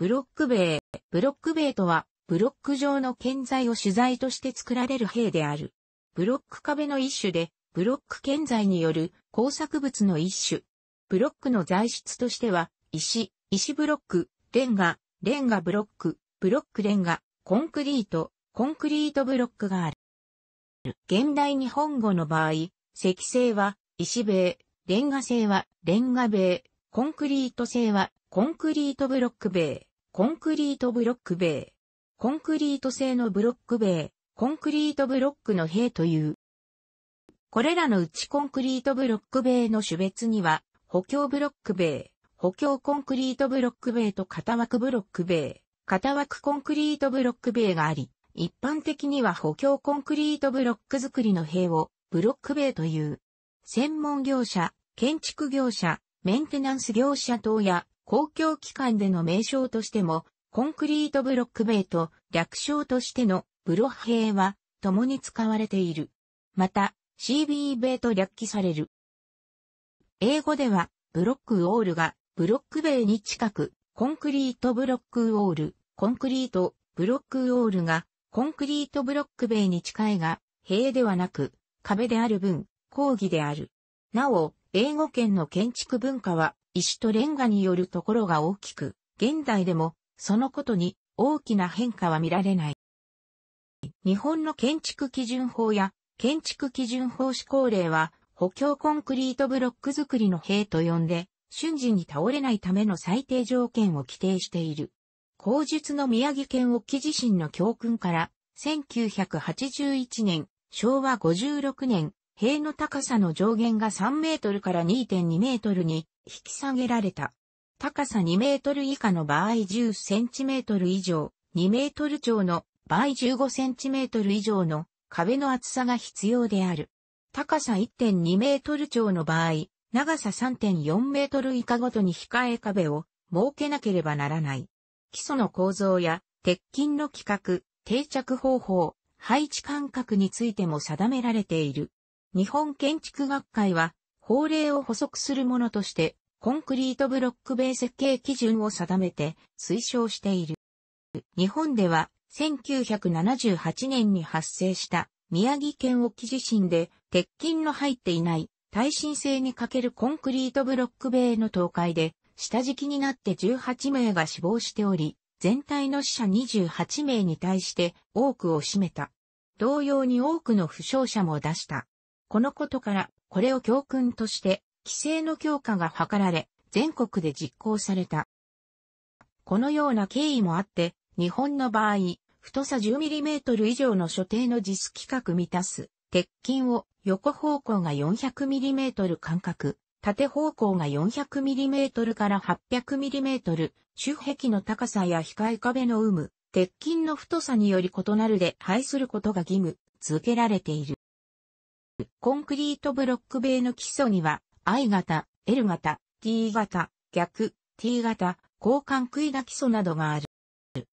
ブロック塀。ブロック塀とは、ブロック状の建材を主材として作られる塀である。ブロック壁の一種で、ブロック建材による工作物の一種。ブロックの材質としては、石、石ブロック、レンガ、レンガブロック、ブロックレンガ、コンクリート、コンクリートブロックがある。現代日本語の場合、石製は石塀、レンガ製はレンガ塀、コンクリート製はコンクリートブロック塀。コンクリートブロック塀。コンクリート製のブロック塀、コンクリートブロックの塀という。これらのうちコンクリートブロック塀の種別には、補強ブロック塀、補強コンクリートブロック塀と型枠ブロック塀、型枠コンクリートブロック塀があり、一般的には補強コンクリートブロック作りの塀をブロック塀という。専門業者、建築業者、メンテナンス業者等や公共機関での名称としても、コンクリートブロック塀と略称としてのブロッヘイは共に使われている。また、CB 塀と略記される。英語では、ブロックウォールがブロック塀に近く、コンクリートブロックウォール、コンクリートブロックウォールがコンクリートブロック塀に近いが、塀ではなく壁である分、講義である。なお、英語圏の建築文化は石とレンガによるところが大きく、現代でもそのことに大きな変化は見られない。日本の建築基準法や建築基準法施行令は補強コンクリートブロック作りの兵と呼んで瞬時に倒れないための最低条件を規定している。口述の宮城県沖地震の教訓から1981年、昭和56年、塀の高さの上限が3メートルから2.2メートルに引き下げられた。高さ2メートル以下の場合10センチメートル以上、2メートル超の場合15センチメートル以上の壁の厚さが必要である。高さ1.2メートル超の場合、長さ3.4メートル以下ごとに控え壁を設けなければならない。基礎の構造や鉄筋の規格、定着方法、配置間隔についても定められている。日本建築学会は、法令を補足するものとして、コンクリートブロック塀設計基準を定めて推奨している。日本では、1978年に発生した宮城県沖地震で、鉄筋の入っていない耐震性に欠けるコンクリートブロック塀の倒壊で、下敷きになって18名が死亡しており、全体の死者28名に対して多くを占めた。同様に多くの負傷者も出した。このことから、これを教訓として、規制の強化が図られ、全国で実行された。このような経緯もあって、日本の場合、太さ 10mm 以上の所定の実規格満たす、鉄筋を横方向が 400mm 間隔、縦方向が 400mm から 800mm、周壁の高さや控え壁の有無、鉄筋の太さにより異なるで配することが義務、続けられている。コンクリートブロック塀の基礎には、I 型、L 型、T 型、逆、T 型、交換杭が基礎などがある。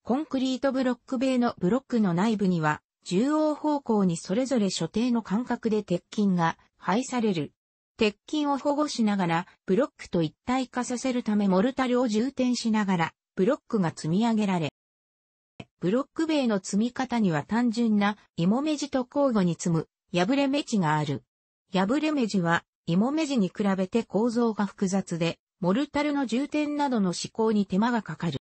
コンクリートブロック塀のブロックの内部には、中央方向にそれぞれ所定の間隔で鉄筋が配される。鉄筋を保護しながら、ブロックと一体化させるためモルタルを充填しながら、ブロックが積み上げられ、ブロック塀の積み方には単純な芋目地と交互に積む破れ目地がある。破れ目地は、芋目地に比べて構造が複雑で、モルタルの充填などの施工に手間がかかる。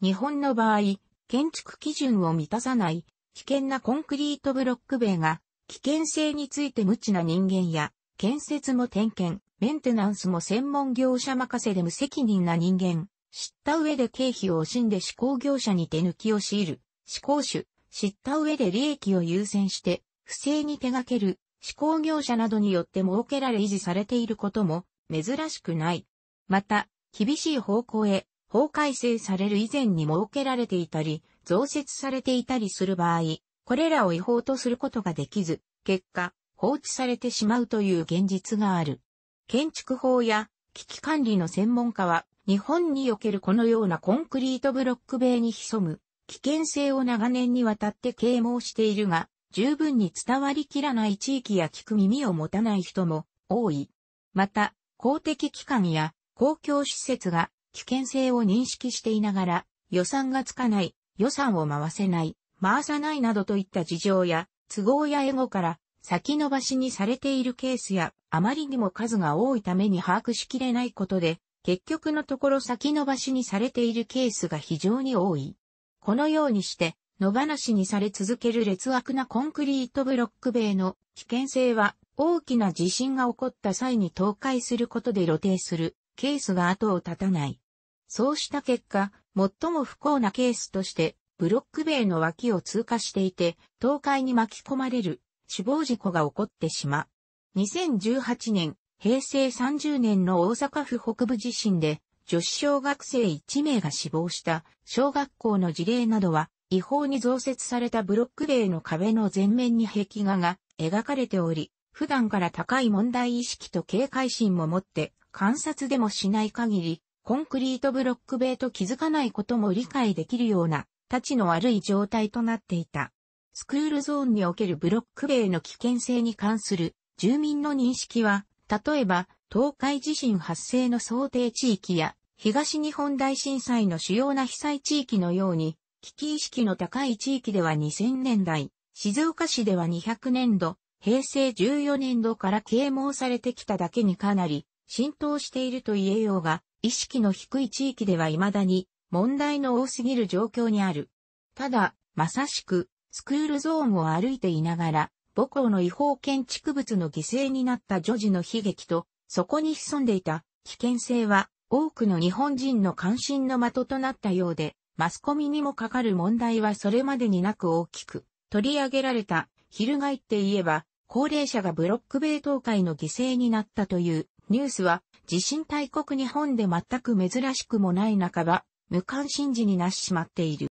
日本の場合、建築基準を満たさない危険なコンクリートブロック塀が危険性について無知な人間や建設も点検、メンテナンスも専門業者任せで無責任な人間、知った上で経費を惜しんで施工業者に手抜きを強いる、施工主、知った上で利益を優先して不正に手掛ける、施工業者などによって設けられ維持されていることも珍しくない。また、厳しい方向へ法改正される以前に設けられていたり、増設されていたりする場合、これらを違法とすることができず、結果、放置されてしまうという現実がある。建築法や危機管理の専門家は、日本におけるこのようなコンクリートブロック塀に潜む危険性を長年にわたって啓蒙しているが、十分に伝わりきらない地域や聞く耳を持たない人も多い。また、公的機関や公共施設が危険性を認識していながら予算がつかない、予算を回せない、回さないなどといった事情や都合やエゴから先延ばしにされているケースやあまりにも数が多いために把握しきれないことで結局のところ先延ばしにされているケースが非常に多い。このようにして野放しにされ続ける劣悪なコンクリートブロック塀の危険性は大きな地震が起こった際に倒壊することで露呈するケースが後を絶たない。そうした結果、最も不幸なケースとしてブロック塀の脇を通過していて倒壊に巻き込まれる死亡事故が起こってしまう。2018年、平成30年の大阪府北部地震で女子小学生1名が死亡した小学校の事例などは違法に増設されたブロック塀の壁の前面に壁画が描かれており、普段から高い問題意識と警戒心も持って観察でもしない限り、コンクリートブロック塀と気づかないことも理解できるような、立ちの悪い状態となっていた。スクールゾーンにおけるブロック塀の危険性に関する住民の認識は、例えば、東海地震発生の想定地域や、東日本大震災の主要な被災地域のように、危機意識の高い地域では2000年代、静岡市では200年度、平成14年度から啓蒙されてきただけにかなり浸透していると言えようが、意識の低い地域では未だに問題の多すぎる状況にある。ただ、まさしく、スクールゾーンを歩いていながら、母校の違法建築物の犠牲になった女児の悲劇と、そこに潜んでいた危険性は、多くの日本人の関心の的となったようで、マスコミにもかかる問題はそれまでになく大きく取り上げられた、翻って言えば、高齢者がブロック米倒壊の犠牲になったというニュースは、地震大国日本で全く珍しくもない半ば、無関心事になっしまっている。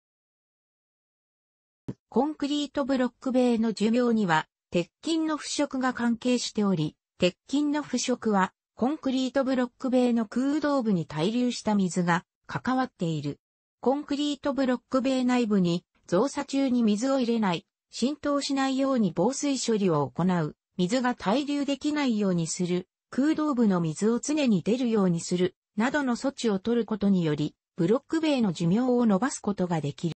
コンクリートブロック塀の寿命には、鉄筋の腐食が関係しており、鉄筋の腐食は、コンクリートブロック塀の空洞部に滞留した水が関わっている。コンクリートブロック塀内部に、造作中に水を入れない、浸透しないように防水処理を行う、水が滞留できないようにする、空洞部の水を常に出るようにする、などの措置を取ることにより、ブロック塀の寿命を伸ばすことができる。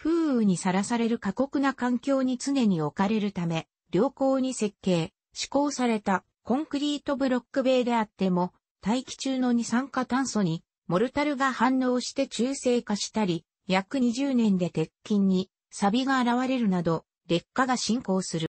風雨にさらされる過酷な環境に常に置かれるため、良好に設計、施行されたコンクリートブロック塀であっても、大気中の二酸化炭素にモルタルが反応して中性化したり、約20年で鉄筋にサビが現れるなど、劣化が進行する。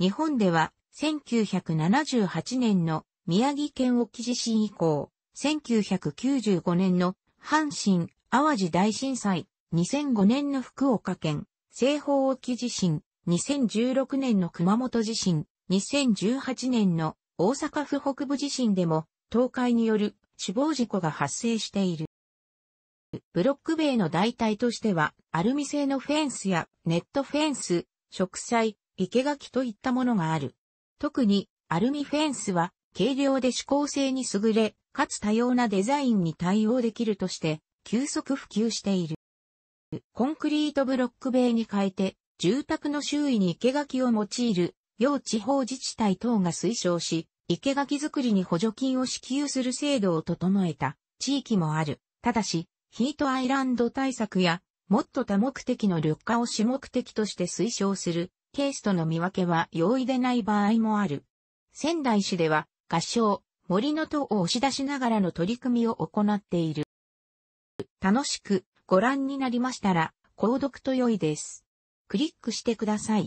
日本では、1978年の宮城県沖地震以降、1995年の阪神・淡路大震災、2005年の福岡県、西方沖地震、2016年の熊本地震、2018年の大阪府北部地震でも、倒壊による死亡事故が発生している。ブロック塀の代替としては、アルミ製のフェンスやネットフェンス、植栽、生垣といったものがある。特に、アルミフェンスは、軽量で指向性に優れ、かつ多様なデザインに対応できるとして、急速普及している。コンクリートブロック塀に変えて、住宅の周囲に生垣を用いる、要地方自治体等が推奨し、生垣作りに補助金を支給する制度を整えた地域もある。ただし、ヒートアイランド対策や、もっと多目的の緑化を主目的として推奨するケースとの見分けは容易でない場合もある。仙台市では、合唱、森の塔を押し出しながらの取り組みを行っている。楽しくご覧になりましたら、購読と良いです。クリックしてください。